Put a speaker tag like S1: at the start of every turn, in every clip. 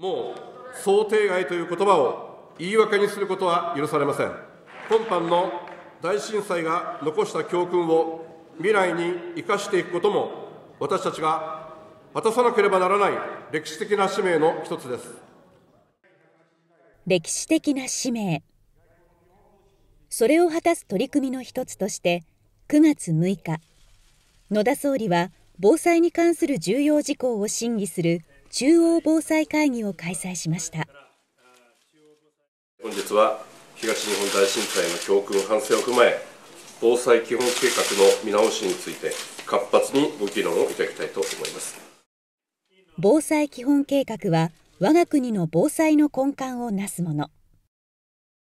S1: もう想定外という言葉を言い訳にすることは許されません。今般の大震災が残した教訓を未来に生かしていくことも、私たちが果たさなければならない歴史的な使命の一つです。
S2: 歴史的な使命それを果たす取り組みの一つとして9月6日野田総理は防災に関する重要事項を審議する中央防災会議を開催しました
S3: 本日は東日本大震災の教訓反省を踏まえ防災基本計画の見直しについて活発にご議論をいただきたいと思います
S2: 防災基本計画は我が国の防災の根幹をなすもの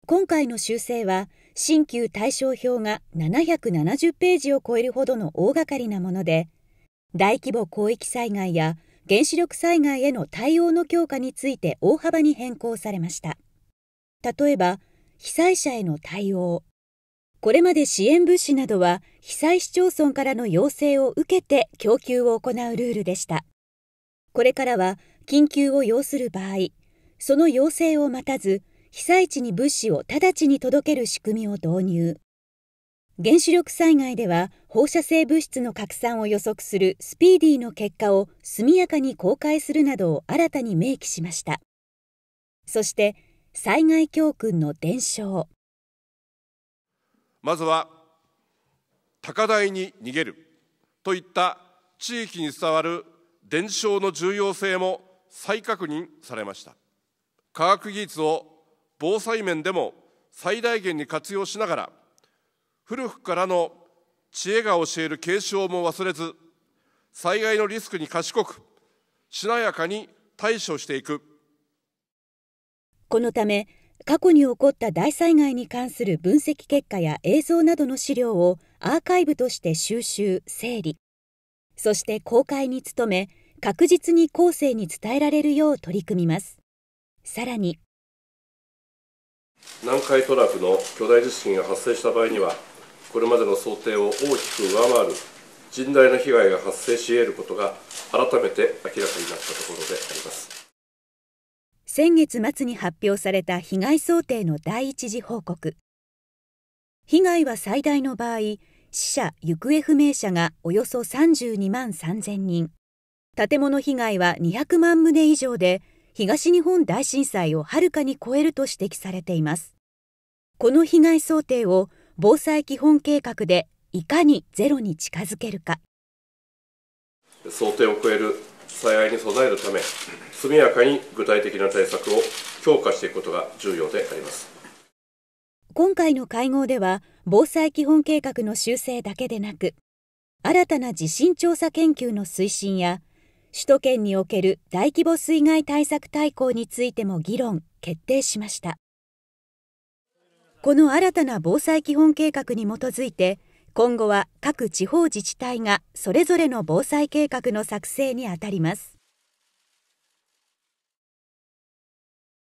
S2: 今回の修正は新旧対象表が770ページを超えるほどの大掛かりなもので大規模広域災害や原子力災害への対応の強化について大幅に変更されました例えば被災者への対応これまで支援物資などは被災市町村からの要請を受けて供給を行うルールでしたこれからは緊急を要する場合その要請を待たず被災地に物資を直ちに届ける仕組みを導入原子力災害では放射性物質の拡散を予測するスピーディーの結果を速やかに公開するなどを新たに明記しましたそして災害教訓の伝承
S1: まずは高台に逃げるといった地域に伝わる伝承の重要性も再確認されました科学技術を防災面でも最大限に活用しながら古くからの知恵が教える継承も忘れず災害のリスクに賢くしなやかに対処していく
S2: このため過去に起こった大災害に関する分析結果や映像などの資料をアーカイブとして収集整理そして公開に努め確実に後世に伝えられるよう取り組みますさらに
S3: 南海トラフの巨大地震が発生した場合にはこれまでの想定を大きく上回る甚大な被害が発生し得ることが改めて明らかになったところであります
S2: 先月末に発表された被害想定の第一次報告被害は最大の場合死者・行方不明者がおよそ32万3000人建物被害は200万棟以上で東日本大震災をはるかに超えると指摘されていますこの被害想定を防災基本計画でいかにゼロに近づけるか
S3: 想定を超える災害に備えるため速やかに具体的な対策を強化していくことが重要であります
S2: 今回の会合では防災基本計画の修正だけでなく新たな地震調査研究の推進や首都圏における大規模水害対策大綱についても議論決定しましたこの新たな防災基本計画に基づいて今後は各地方自治体がそれぞれの防災計画の作成にあたります